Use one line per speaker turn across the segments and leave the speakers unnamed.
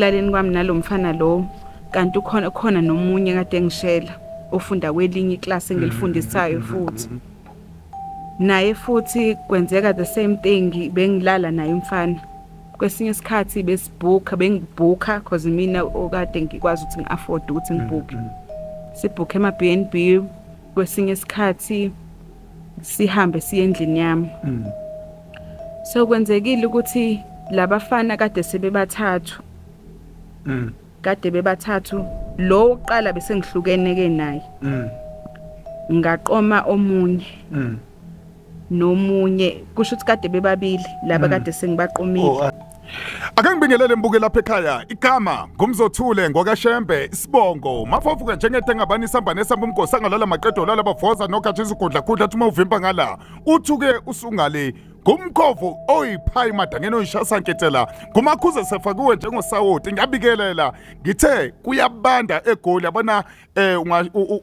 laleni kwami nalomfana lo kanti ukhona khona nomunye kade ngishela ofunda kwelinye iclass engilifundisayo mhm, mhm, mhm, futhi naye futhi kwenzeka the same thing bengilala naye umfana kwesinye isikhathi besibhooka bengibhooka because mina okade ngikwazi ukuthi ngi-afford ukuthi ngibhooke sibhooke ama-bnb kwesinye isikhathi sihambe siye endlini yami so kwenzekile ukuthi labafana kade sebebathathu mhm kade bebathathu lo uqala bese ngihlukene ke naye mhm ngaqoma omunye mhm nomunye kusho ukuthi kade bebabili laba mm. kade sengibaqomile oh, ah.
Ake ngibingelele mbuke lapha ekhaya igama ngumzothule ngokashembe isibongo mafofuka njengethe ngabani isamba nesamba umgosi angalala maqedo lala bavoza nokhathi izigudla khudla athi uma uvimba ngala uthuke usungale ngumkhovu oyiphayi madangeni oyishasanketela ngumakhuze sefakiwe njengosawoti ngiyabikelela ngithe kuyabanda egoli yabona um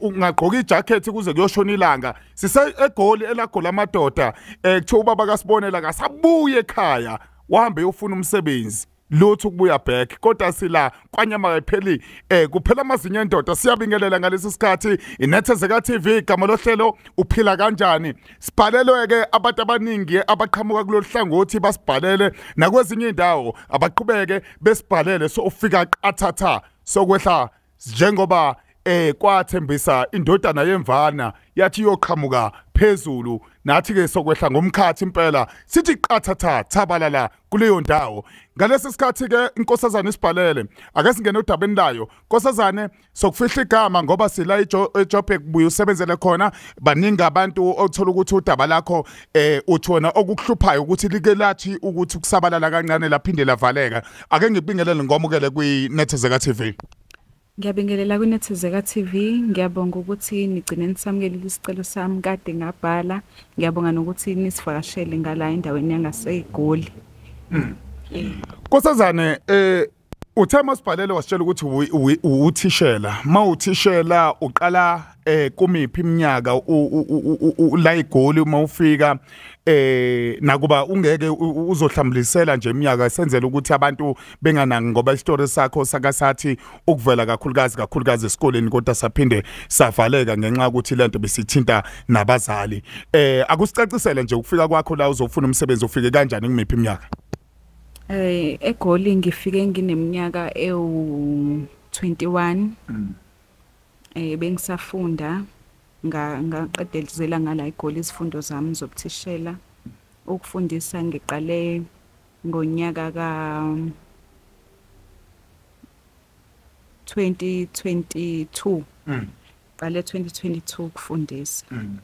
ungagqoka ijakhethi kuze kuyoshona ilanga sise egoli elagoli amadoda um eh, kuthiwa ubaba kasibonela kasabuye ekhaya wahambe yofuna umsebenzi lutho kubuya back kodwa sila kwanyama kayipheli eh kuphela amazinyo endoda siyabingelela ngalesi sikhathi inethezeka TV igama lohlelo uphila kanjani sibhalelwe ke abantu abaningi abaqhamuka kulolu hlangothi basibhalele nakwezinye indawo abaqhubeke besibhalele so ufika qathatha sokwehla njengoba eh kwathembisa indodana yemvana yathi iyoqhamuka phezulu nathi-ke sokwehla ngomkhathi impela sithi qathatha thabalala kuleyo ndawo ngalesi sikhathi-ke inkosazane isibhalele ake singene odabeni layo nkosazane sokufihla igama ngoba sila ejobhe kubuye usebenzele khona baningi abantu othola ukuthi udaba lakho um uthi wona okukuhluphayo ukuthi like lathi ukuthi kusabalala kancane laphinde lavaleka ake ngibingelele ngomukele kwinethezeka-t v
Ngiyabingelela kwiNethezeka TV, ngiyabonga ukuthi nigcine nisamukelile isicelo sami kade ngabhala. Ngiyabonga nokuthi nisivakashele ngala endaweni yangaseGoli.
Hmm. Nkosazane eh uthe masibhalele wasitshela ukuthi uthishela, mawuthishela uqala eh kumiphi iminyaka la eGoli mawufika eh nakuba ungeke uzohlambulisela nje iminyaka senzele ukuthi abantu benganangi ngoba isitori sakho sakasathi ukuvela kakhulukazi kakhulukazi esikoleni kodwa saphinde savaleka ngenxa ukuthi lento besithinta nabazali eh akusicacisele nje ukufika kwakho la uzofuna umsebenzi ufike kanjani kumiphi iminyaka
eh egoli ngifike ngineminyaka ewu 21 mm. eh bengisafunda ngaqedelizela ngala egoli izifundo zami zobuthishela ukufundisa ngiqale ngonyaka ka 2022 mm. qale 2022 ukufundisa
mm.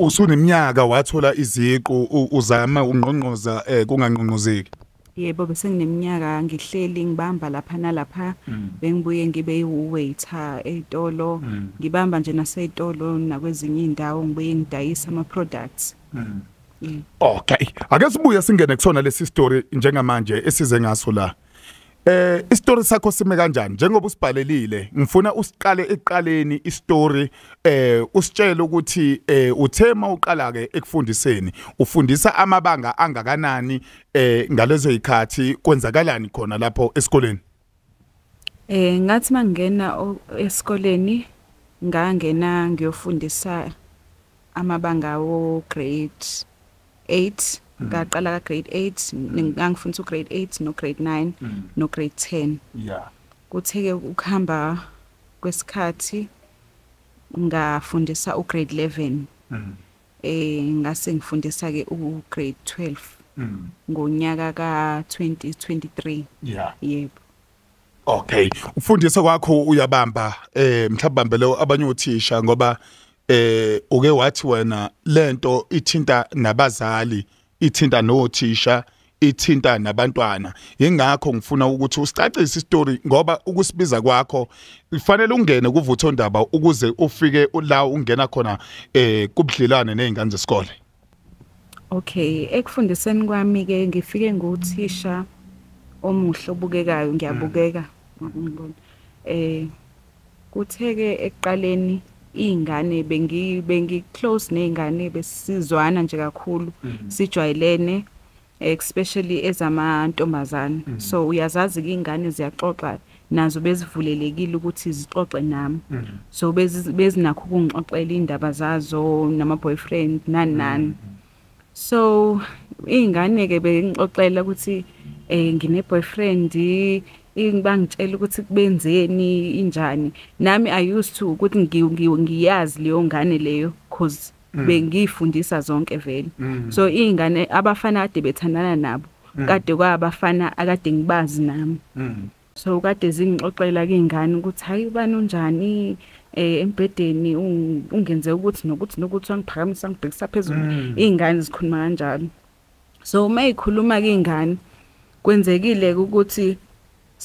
usuneminyaka wathola iziqu uzama unqonqoza eh, kunganqonqozeki
yebo bese ngineminyaka ngihleli ngibamba lapha nalapha mm. bengibuye ngibe uwaiter eitolo mm. ngibamba nje naseyitolo nakwezinye indawo ngibuye ngidayisa ama products
mm. okay ake sibuye singene kusona lesi story njengamanje esize ngaso la Eh isitori sakho sime kanjani njengoba usibhalelile ngifuna usiqale eqaleni isitori eh usitshele ukuthi eh uthema uqala ke ekufundiseni ufundisa amabanga angakanani eh ngalezo ikhathi kwenzakalani khona lapho esikoleni
Eh ngathi mangena esikoleni ngangena ngiyofundisa amabanga wo grade 8 Mm. ngaqala ka grade 8 mm. ngangifunda u grade 8 no grade 9 mm. no grade 10 yeah kuthe ukuhamba kwesikhathi ngafundisa u grade 11 eh ngase ngifundisa ke u grade 12 ngonyaka ka 2023 yeah yebo
Okay ufundisa kwakho uyabamba eh mhlawumbambele abanye othisha ngoba eh uke wathi wena lento ithinta nabazali mm. ithinta nothisha ithinta nabantwana ingakho ngifuna ukuthi usicacise isitori ngoba ukusibiza kwakho kufanele ungene kuvutho ndaba ukuze ufike la ungena khona eh kubudlelwane nezingane zesikole
Okay ekufundiseni kwami ke ngifike nguthisha omuhle obukekayo ngiyabukeka mm. ngibona eh kutheke ekuqaleni iy'ngane bengi-close ney'ngane besizwana nje kakhulu mhm. sijwayelene eh, especially ezamantombazane mhm. so uyazazi-ke iy'ngane ziyaxoxa nazo bezivulelekile ukuthi zixoxe nami mhm. so bezinakho ukungixoxela iy'ndaba zazo nama-boyfriend nani nani so iy'ngane-ke bengixoxela ukuthi um eh, ngine-boyfriend bangitshela ukuthi kubenzeni injani nami i used to ukuthi ngiyazi leyo ngane leyo cause mm. bengifundisa zonke vele mm. so ingane abafana ade bethandana nabo mm. kade kwabafana akade ngibazi nami mm. so kade zingixoxela kingane ukuthi hayi bani unjani eh embedeni ungenze ukuthi nokuthi nokuthi angiphakamisa ngibhekisa phezulu mm. ingane zikhuluma kanjalo so mayikhuluma kingane kwenzekile ukuthi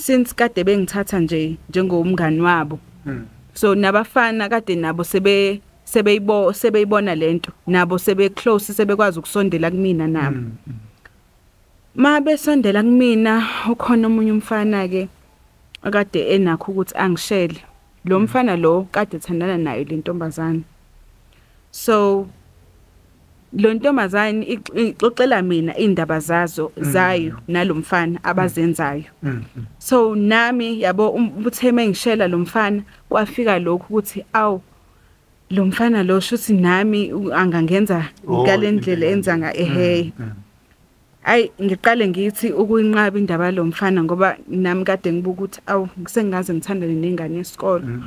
since kade bengithatha nje njengomngani wabo hmm. so nabafana kade nabo sebe sebeyibo sebeyibona lento nabo sebe close sebekwazi ukusondela kumina nabo hmm, hmm. mabe sondela kumina ukhona omunye umfana ke akade enakho ukuthi angishele lo mfana lo kade ethandana nayo lentombazana so lo ntombazane ixoxela mina indaba zazo mm. zayo nalomfana mm. abazenzayo mm, so nami yabo ubutheme ngishela lomfana wafika lokhu ukuthi awu lo mfana lo shothi nami angangenza oh, ngalendlela enza nga ehe ay ngiqale ngithi ukuyinqaba indaba lomfana ngoba nami kade ngibuka ukuthi awu ngisengaze ngithandane nengane yesikole mm.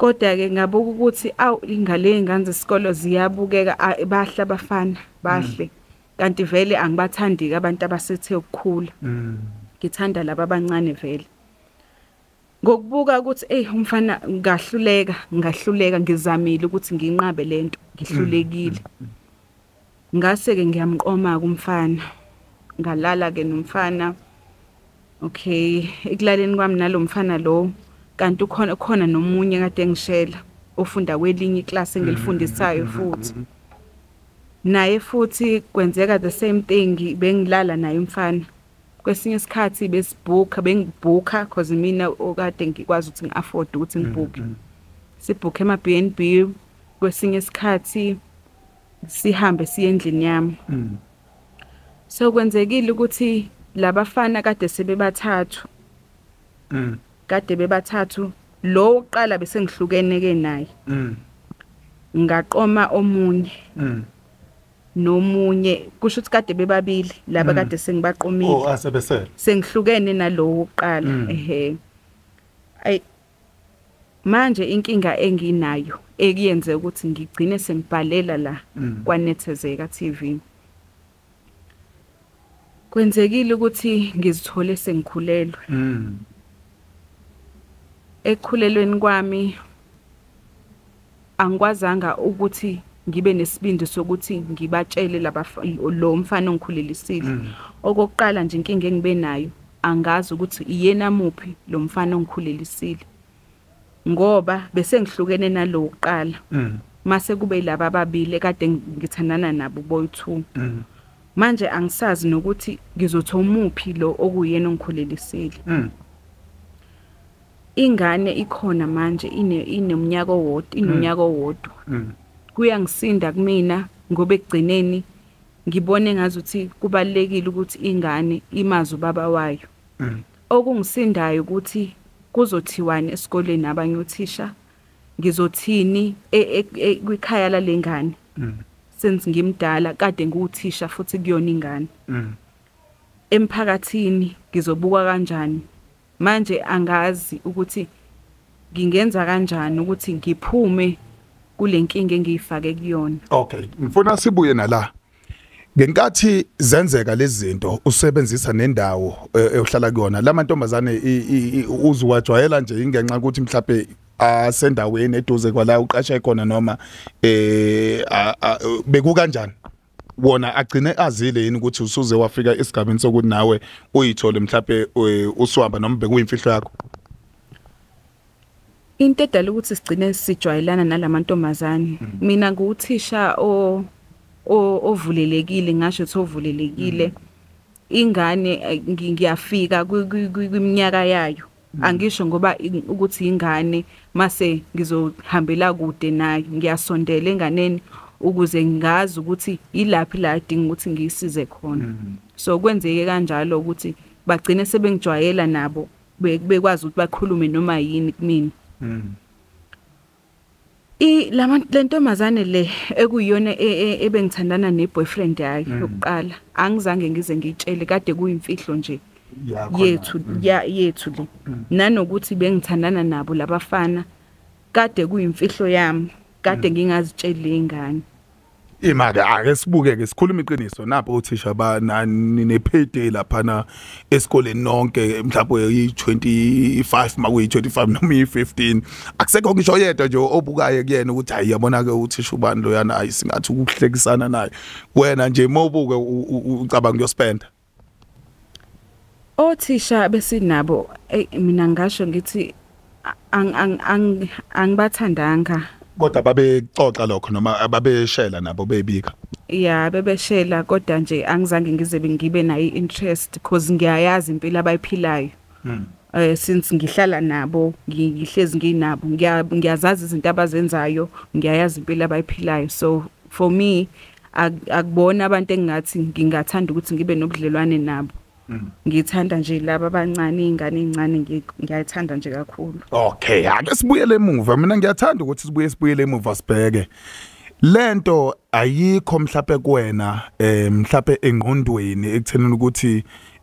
kodwa-ke ngabuka ukuthi awu ingalo yey'ngane zesikolo ziyabukeka bahle abafana bahle kanti vele angibathandi-ke abantu abasethe ukukhula ngithanda laba abancane vele ngokubuka ukuthi eyi umfana ngahluleka ngahluleka ngizamile ukuthi nginqabe lento ngihlulekile ngase-ke ngiyamqoma-ke umfana ngalala-ke nomfana okay ekulaleni kwami nalo mfana lowo kanti ukhona khona nomunye kade ngishela ofunda kwelinye iclass engilifundisayo mhm, mhm, mhm, futhi naye futhi kwenzeka the same thing bengilala naye umfana kwesinye isikhathi besibhooka bengibhooka because mina okade ngikwazi ukuthi ngiafford ukuthi ngibhooke sibhooke ema BNB kwesinye isikhathi sihambe siye endlini yami so kwenzekile ukuthi labafana kade sebebathathu kade bebathathu lo oqala bese ngihlukene ke naye mm ngaqoma omunye mm nomunye kusho ukuthi kade bebabili laba mm. kade sengibaqomile oh asebesele sengihlukene nalowo oqala mm. ehe ay manje inkinga enginayo ekuyenze ukuthi ngigcine sengibhalela la mm. kwanethezeka TV kwenzekile ukuthi ngizithole sengikhulelwe mhm ekhulelweni kwami angikwazanga ukuthi ngibe nesibindi sokuthi ngibatshele laba lo mfana ongikhulelisile mm. okokuqala nje inkinga engibe nayo angazi ukuthi iyena muphi lo mfana ongikhulelisile ngoba bese ngihlukene nalo uqala mm. mase kube yilabo ababili kade ngithandana nabo boyithu mm. manje angisazi nokuthi ngizothola umuphi lo okuyena ongikhulelisile ingane ikhona manje ine ineminyaka owodwa inonyaka mm. owodwa mm. kuyangisinda kumina ngoba ekugcineni ngibone ngazuthi kubalekile ukuthi ingane imazi ubaba wayo mm. okungisindayo ukuthi kuzothiwani esikoleni abanye othisha ngizothini e, e, e, kwikhaya lalengane senze ngimdala kade ngiwuthisha futhi kuyona ingane emphakathini ngizobuka kanjani manje angazi ukuthi ngingenza kanjani ukuthi ngiphume kulenkinga engiyifake kuyona
okay ngifuna sibuye nala ngenkathi zenzeka lezi zinto usebenzisa nendawo ehlala eh, kuyona lamantombazane uziwajwayela nje ingenxa ukuthi mhlawumbe asendaweni eduze kwala uqashe khona noma eh beku kanjani wona agcine azile yini ukuthi usuze wafika esigabeni sokuthi nawe uyithole mhlawumbe eh, uswamba noma bekuyimfihlo yakho
into edala ukuthi sigcine sijwayelana nalamantombazane mm-hmm. mina nguthisha o ovulelekile ngisho ukuthi ovulelekile mm-hmm. ingane eh, ngiyafika kwiminyaka yayo mm-hmm. angisho ngoba ukuthi ingane mase ngizohambela kude nayo ngiyasondela enganeni ukuze ngazi ukuthi ilaphi la adinga ukuthi ngisize khona mm-hmm. so kwenzeke kanjalo ukuthi bagcine sebengijwayela nabo bekwazi ukuthi bakhulume noma yini kimi mm-hmm. i la lentombazane le ekuyiyona e, e, ebengithandana neboyfriend yakhe mm-hmm. yokuqala angizange ngize ngitshele kade kuyimfihlo nje yethu yethu le nanokuthi bengithandana nabo labafana kade kuyimfihlo yami kade ngingazitsheli izingane
imali ake sibuke ke sikhuluma iqiniso napho othisha ba ne payday lapha na esikoleni nonke mhlawumbe yi25 makuyi 25 noma yi15 akusekho ngisho yedwa nje obukaye kuyena ukuthi hayi yabona ke uthisha ubani loyana hayi singathi ukuhlekisana naye wena nje mawubuke ucabanga ukuyospenda
othisha besinabo mina ngasho ngithi angibathandanga ang, ang, ang, ang, ang, ang, ang, ang,
kodwa babexoxa lokho noma ababeshela nabo bebika
ya bebeshela kodwa nje angizange ngize bengibe nayo interest because ngiyayazi impilo abayiphilayo hmm. eh since ngihlala nabo ngihlezi nginabo ngiyazazi izinto abazenzayo ngiyayazi impilo abayiphilayo so for me akubona abantu engathi ngingathanda ukuthi ngibe nobudlelwane nabo ngithanda nje laba abancane izingane ezincane ngiyayithanda nje kakhulu
okay ake sibuyele emuva mina ngiyathanda ukuthi sibuye sibuyele emuva sibheke lento ayikho mhlawumbe kuwena eh mhlawumbe engqondweni ekuthenini ukuthi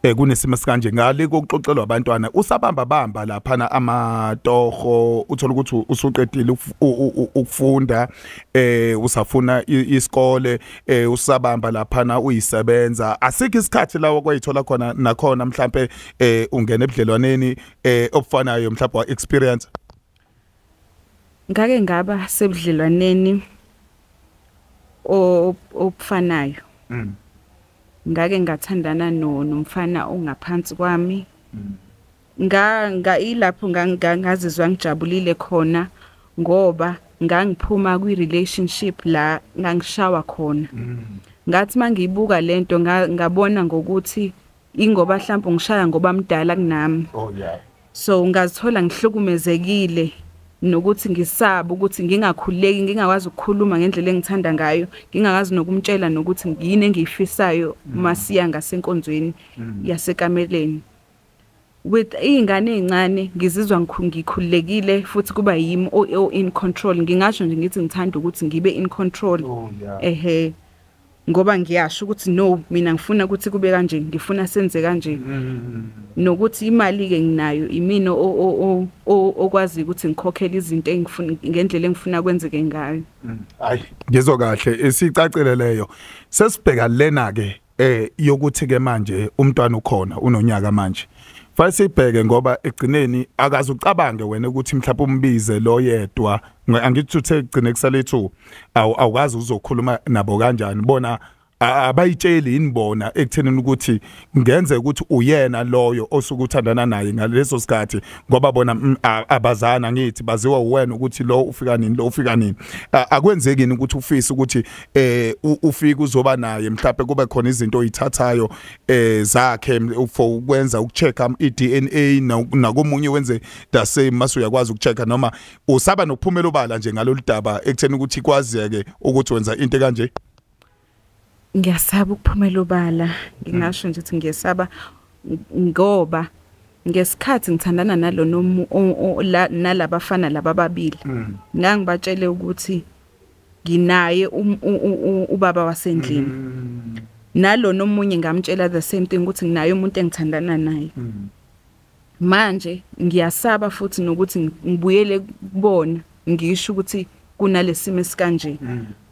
eh kunesimo sikanje ngale kokuxoxelwa abantwana usabamba bamba lapha na amatoho uthola ukuthi usuqedile ukufunda eh usafuna isikole eh usabamba lapha na uyisebenza asikho isikhathi lawo kwayithola khona nakhona mhlambe eh ungena ebudlelwaneni eh obufanayo mhlawumbe wa experience
ngake ngaba sebudlelwaneni obufanayo mhm ngake ngathandana no nomfana ongaphansi kwami nga ngayilapho ngangazizwa ngijabulile khona ngoba ngangiphuma kwi relationship la ngangishawa khona ngathi mangiyibuka lento ngabona ngokuthi ingoba mhlawumbe ngishaya ngoba mdala kunami oh yeah so ngazithola ngihlukumezekile nokuthi ngisaba ukuthi ngingakhuleki ngingakwazi ukukhuluma ngendlela engithanda ngayo ngingakazi nokumtshela nokuthi ngiyini engiyifisayo mm. masiya ngasenkonzweni mm. yasekameleni with ingane encane ngizizwa ngikhululekile futhi kuba yimi o in control ngingasho nje ngithi ngithanda ukuthi ngibe in control ehe oh, yeah. ngoba ngiyasho ukuthi no mina ngifuna ukuthi kube kanje ngifuna senze kanje nokuthi imali ke nginayo imina o okwazi ukuthi ngikhokhele izinto engifuna ngendlela engifuna kwenzeke ngayo
hayi ngizwa kahle esicacile leyo sesibheka lena ke eh yokuthi ke manje umntwana ukhona unonyaka manje fasibheke ngoba egcineni akazucabange wena ukuthi mhlawumbe umbize lo yedwa angithuthe egcine kusalethu awukazi uzokhuluma nabo kanjani bona abayitsheli inibona ekuthenini ukuthi ngenzeka ukuthi uyena loyo osuke uthandana naye ngaleso sikhathi ngoba bona mm, abazana ngithi baziwa uwena ukuthi lo ufika nini lo ufika nini akwenzekini ukuthi ufise ukuthi eh ufike uzoba naye mhlawumbe kube khona izinto oyithathayo eh zakhe for ukwenza ukucheck iDNA nakomunye wenze the same mase uyakwazi ukuchecka noma usaba nokuphumela obala nje ngalolu daba ekutheni ukuthi kwazeke ukuthi wenza into kanje
ngiyasaba ukuphumela obala ngingasho mm. nje ukuthi ngiyesaba ngoba ngesikhathi ngithandana nalona nalabafana laba babili mm. ngangibatshele ukuthi nginaye um- ubaba wasendlini mm. nalona omunye ngamtshela the same thing ukuthi nginaye umuntu engithandana naye manje ngiyasaba futhi nokuthi ngibuyele kubona ngisho ukuthi kunalesimo esikanje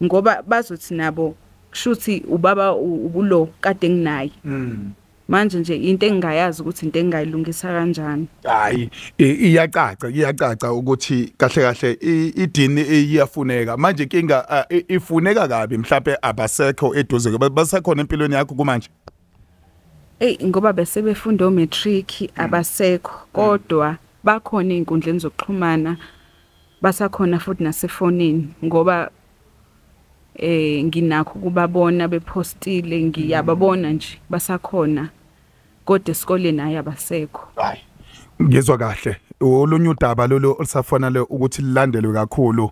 ngoba bazothi nabo kushuthi ubaba ubulo kade nginaye mm. manje nje into engingayazi ukuthi into engingayilungisa kanjani
hayi iyacaca iyacaca ukuthi kahle kahle idini iyafuneka manje inkinga ifuneka kabi mhlawumbe abasekho eduze basekhona empilweni yakho kumanje
Ey ngoba bese befunda o matric mm. abasekho mm. kodwa bakhona einkundleni zokuxhumana basakhona futhi nasefonini ngoba eh nginakho kubabona bepostile ngiyababona nje basakhona kodwa esikoleni hayi abasekho hayi
ngizwa kahle olunye udaba lolo olusafana le ukuthi lilandelwe kakhulu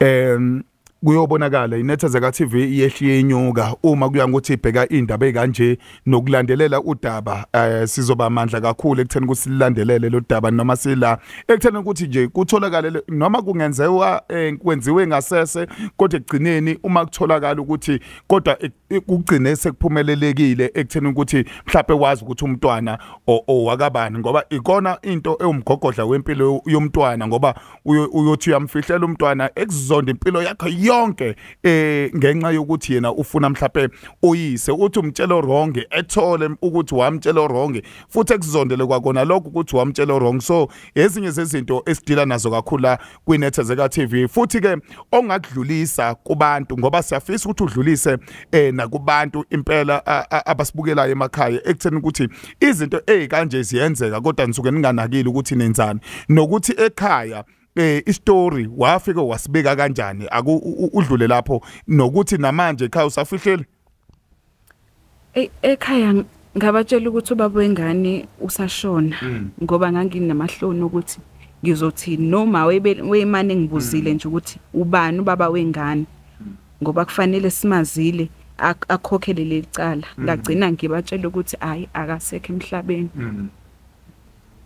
em kuyobonakala inetha zaka TV iyehliye inyuka uma kuya ngokuthi ibheka indaba ekanje nokulandelela udaba eh, sizoba amandla kakhulu ekutheni ukuthi silandelele lo daba noma sila ekutheni ukuthi nje kutholakale noma kungenziwa eh, kwenziwe ngasese kodwa ekugcineni uma kutholakala ukuthi kodwa kugcine sekuphumelelekile ekutheni ukuthi mhlawumbe wazi ukuthi umntwana owakabani ngoba ikona into ewumgogodla wempilo yomntwana ngoba uyothi uyamfihlela umntwana ekuzonda impilo yakhe lonke eh ngenxa yokuthi yena ufuna mhlawumbe uyise uthi umtshelo wronge ethole ukuthi wamtshelo wronge futhi ekuzondele kwakona lokho ukuthi wamtshelo wrong so ezinye zezinto esidila nazo kakhulu la kwinethe ka TV futhi ke ongakudlulisa kubantu ngoba siyafisa ukuthi udlulise eh nakubantu impela abasibukelayo emakhaya ekutheni ukuthi izinto ezikanje ziyenzeka kodwa nisuke ninganakile ukuthi nenzani nokuthi ekhaya eh istory wafike wasibeka kanjani aku udlule lapho nokuthi namanje ekhaya usafihlele
ekhaya ngabatshela ukuthi ubaba wengane usashona mm. ngoba nganginamahloni ukuthi ngizothini noma wemane ngibuzile mm. nje ukuthi ubani ubaba wengane ngoba kufanele simazile akhokhele lecala mm. lagcina ngibatshela ukuthi hayi akasekho emhlabeni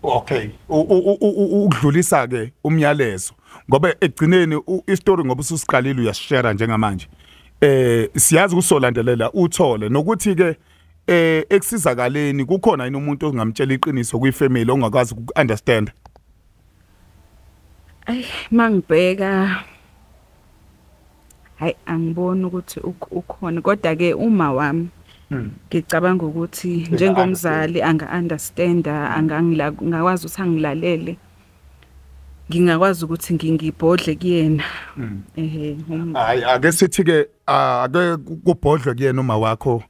okay ukudlulisa ke umyalezo ngoba egcineni istory ngoba ususiqalile uyasishare njengamanje eh siyazi ukusolandelela uthole nokuthi ke eh ekusizakaleni kukhona yini umuntu ongamtshela iqiniso kwifamily ongakwazi ukuunderstand
ay mangibheka hayi angiboni ukuthi ukhona kodwa ke uma wami ngicabanga ukuthi njengomzali anga understand angangilakwazi ukuthi angilalele ngingakwazi ukuthi ngingibhodle kuyena hmm. ehe
hayi ake sithi ke ake kubhodle kuyena uma wakho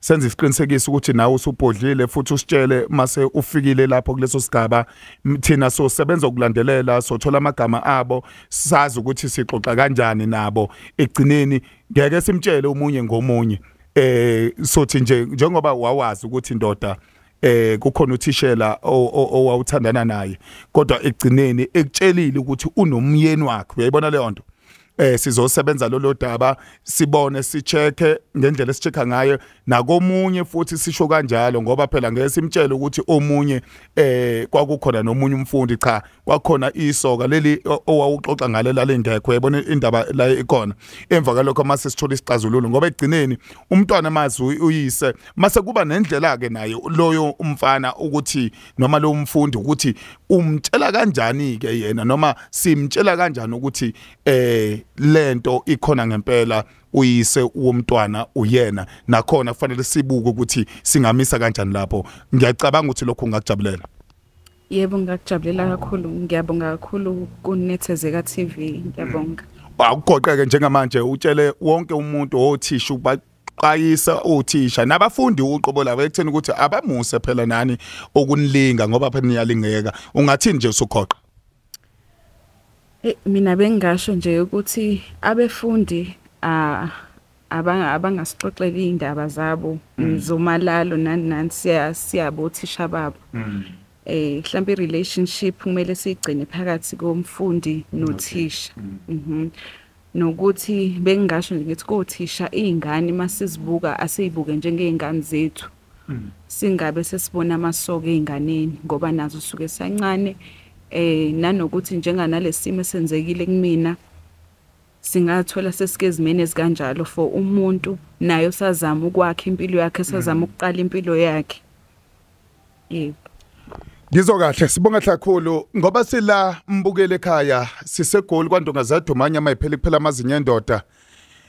senze isiqinisekiso ukuthi nawe usubhodlile futhi usitshele mase ufikile lapho kuleso sigaba thina so sebenza ukulandelela sothola amagama abo sazi ukuthi sixoxa kanjani nabo egcineni ngeke simtshele umunye ngomunye eh sothi nje njengoba wawazi ukuthi indoda eh kukhona uthishela owawuthandana naye kodwa egcineni ekutshelile ukuthi unomyeni wakhe uyayibona le nto eh sizosebenza lolo daba sibone sicheke ngendlela esicheka ngayo nakomunye futhi sisho kanjalo ngoba phela ngeke simtshele ukuthi omunye eh kwakukhona nomunye umfundi cha kwakhona isoka leli owawuxoxa ngale lalengekho yabona indaba la ikhona emva kalokho mase sithola isixazululo ngoba egcineni umntwana mazi uyise mase kuba nendlela ke naye loyo umfana ukuthi noma lo mfundi ukuthi umtshela kanjani ke yena noma simtshela kanjani ukuthi eh lento ikhona ngempela uyise womntwana uyena nakhona kufanele sibuke ukuthi singamisa kanjani lapho ngiyacabanga ukuthi lokho ngakujabulela
yebo ngakujabulela kakhulu ngiyabonga kakhulu kunethezeka TV ngiyabonga
awugoqeke njengamanje utshele wonke umuntu othisha qayisa othisha nabafundi uqobo labo ekutheni ukuthi abamuse phela nani okunilinga ngoba phela niyalingeka ungathini nje usukhoqa
mina bengasho nje ukuthi abefundi Ah, abangasixoxeli iy'ndaba zabo mm. zomalalo nani nani siyabo othisha babo mm. eh mhlawumbe i-relationship kumele siyigcine phakathi komfundi nothisha mm. mhm nokuthi bengingasho nje ngithi kothisha iy'ngane masizibuka asizibuke njengey'ngane zethu singabe sesibona amasoka ey'nganeni ngoba nazo suke sancane eh nanokuthi njenganalesimo esenzekile kumina mm. singathola sesikezimeni ezikanjalo for umuntu naye usazama ukwakha impilo yakhe esazama mm-hmm. ukuqala impilo yakhe yebo
Ngizwa kahle sibonga kakhulu ngoba sila mbukele ekhaya sisegoli kwandongazadumanya mayiphele kuphela amazinyo endoda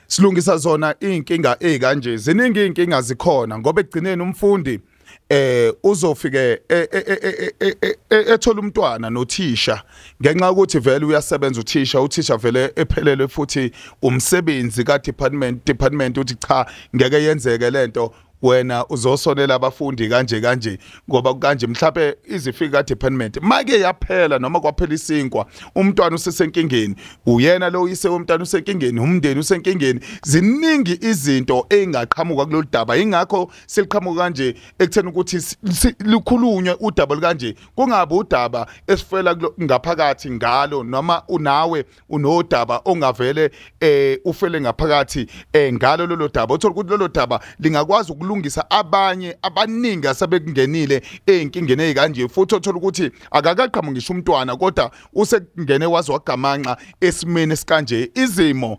silungisa zona inkinga ezikanje ziningi inkinga zikhona ngoba egcineni umfundi eh uzofike eh, eh, eh, ethola umntwana nothisha ngenxa ukuthi vele uyasebenza uthisha uthisha vele ephelele futhi umsebenzi ka department department uthi cha ngeke yenzeke lento wena uzosonela abafundi kanje kanje ngoba kanje mhlawumbe izifika department make yaphela noma kwaphela isinkwa umntwana usesenkingeni uyena lo uyise womntwana usenkingeni umndeni usenkingeni ziningi izinto engaqhamuka kulolu daba ingakho siliqhamuka kanje ekutheni ukuthi likhulunywe udaba likanje kungabe udaba esifela ngaphakathi ngalo noma unawe unodaba ongavele eh ufele ngaphakathi eh ngalo lolo daba uthola ukuthi lolo daba lingakwazi ukulungisa abanye abaningi asebekungenile ey'nkingeni ey'kanje futhi othola ukuthi akakaqhamu ngisho umntwana kodwa usekungene waze wagamanxa esimeni esikanje izimo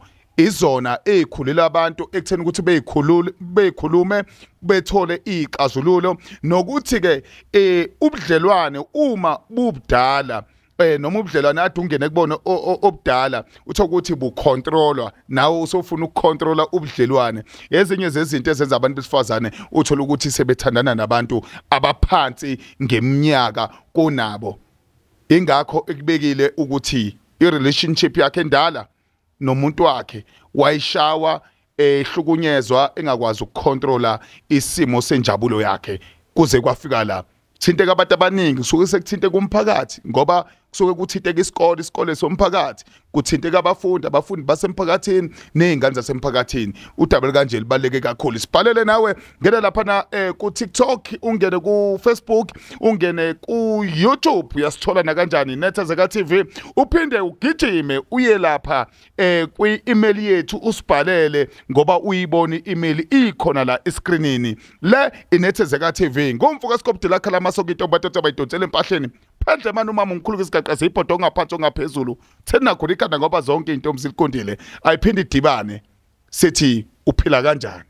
izona ezikhulela abantu ekutheni ukuthi beyikhulule beyikhulume bethole izixazululo nokuthi ke eh, ubudlelwane uma bubudala eh noma ubudlelwane ade ungene kubona obudala utho ukuthi bukontrolwa nawe usofuna ukukontrola ubudlelwane ezinye zezinto ezenza abantu besifazane uthola ukuthi sebethandana nabantu abaphansi ngeminyaka kunabo ingakho ekubekile ukuthi irelationship yakhe endala nomuntu wakhe wayishawa ehlukunyezwa eh, engakwazi ukukontrola isimo senjabulo yakhe kuze kwafika la thinte kabantu abaningi suke sekuthinte kumphakathi ngoba kusuke kuthinteke isikole isikole somphakathi kuthinteke abafundi abafundi basemphakathini nezingane zasemphakathini udaba kanje libaleke kakhulu sibhalele nawe ngena lapha na eh, ku TikTok ungene ku Facebook ungene ku YouTube uyasithola na kanjani nethezeka TV uphinde ugijime uye lapha eh, kwi email yethu usibhalele ngoba uyibona i-email ikhona la eskrinini le inethezeka TV ngomvuka skopdi lakhala masokito batata bayidonsela empahleni phandle mani umama ngikhulu kwisigaqa seyibhodo ongaphansi ongaphezulu senakhona ikhanda ngoba zonke iy'ntombi ziliqondile ayiphinde idibane sithi uphila kanjani